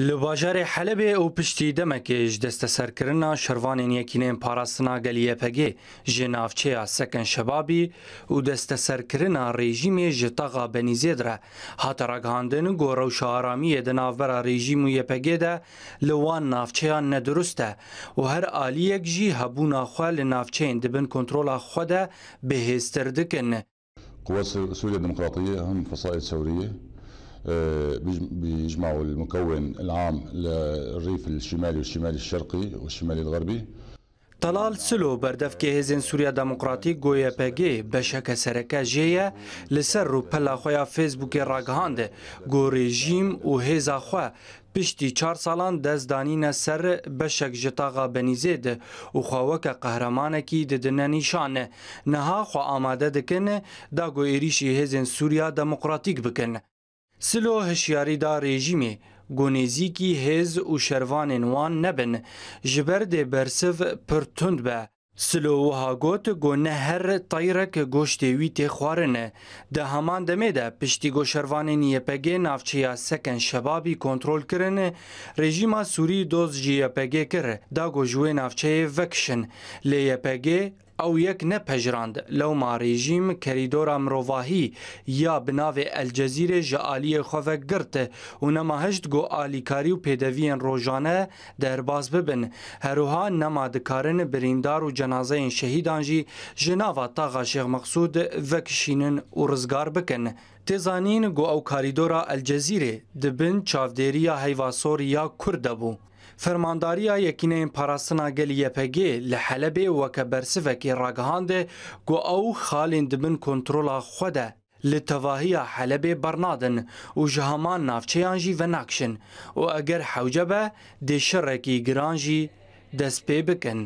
لباجار حلب او پشتی دمکه ج دست سرکرنا شروانین یکینین پاراستنا گلیه پگی جنافچه سکن شبابی او دست سرکرنا رژیم جتاغا بنیزید را حتی رگهاندن گورو شارامی دناور رژیم و یپگی ده لوان نافچه ندرسته و هر آلیک جی هبونا خواه لنافچه دبن کنترول خوده بهستردکن قوات سوريا الديمقراطية أهم فصائل ثورية آه، بيجمعوا المكون العام للريف الشمالي والشمالي الشرقي والشمالي الغربي طلال سلو بردف هزین سوريا ديمقراطيك گویا پگی بشک سرکه جيا لسر رو خويا خویا فیسبوک راگهانده گو ريجيم و هزا خوا بشتي چار سالان دز دانین سر بشک جتاغا بنيزيد و خواوك قهرمانكي کی نشان نها خوا آماده دكن دا گو إريشي هزين سوريا ديمقراطيك بكن سلو هشیاریدا رژیمê gonêzîkî hêz û şervanên wan nebin, ji ber de bersiv pir tund be. Silo wiha got got ne her tayrek goştê wî tê xwarine. Di heman demê de piştî goşervanên YPG navçeya seken şebabî kontrol kirin, rejîma Sûrî doz ji YPG kir, da got ji wê navçeyê vekişin. Lê YPG او یک نپژراند لو ما رژیم کریدورا مروواهی یا بناو الجزیره جالی خوف گرت و نما هشت گو آلیکاری و پیدوین روزانه درباز ببن هروها نما دکارن بریندار و جنازه شهیدان جی جناوا تاغا شیخ مقصود وکشینن و رزگار بکن تزانین گو او کاریدورا الجزیره دبن چاودیریا هیوا سوریا کرد بو فرمانداریا یەکینەین پاراستنا گەلی یەپەگێ لە حەلەبێ وەکە بەرسڤەکێ ڕاگەهاندێ گو ئەو خاڵین دبن کۆنتترۆڵا خودە li tevahiya Helebê bernadin û ji heman navçeyan jî venakşin û eger hewce be dê şirekî giran jî dest pê bikin.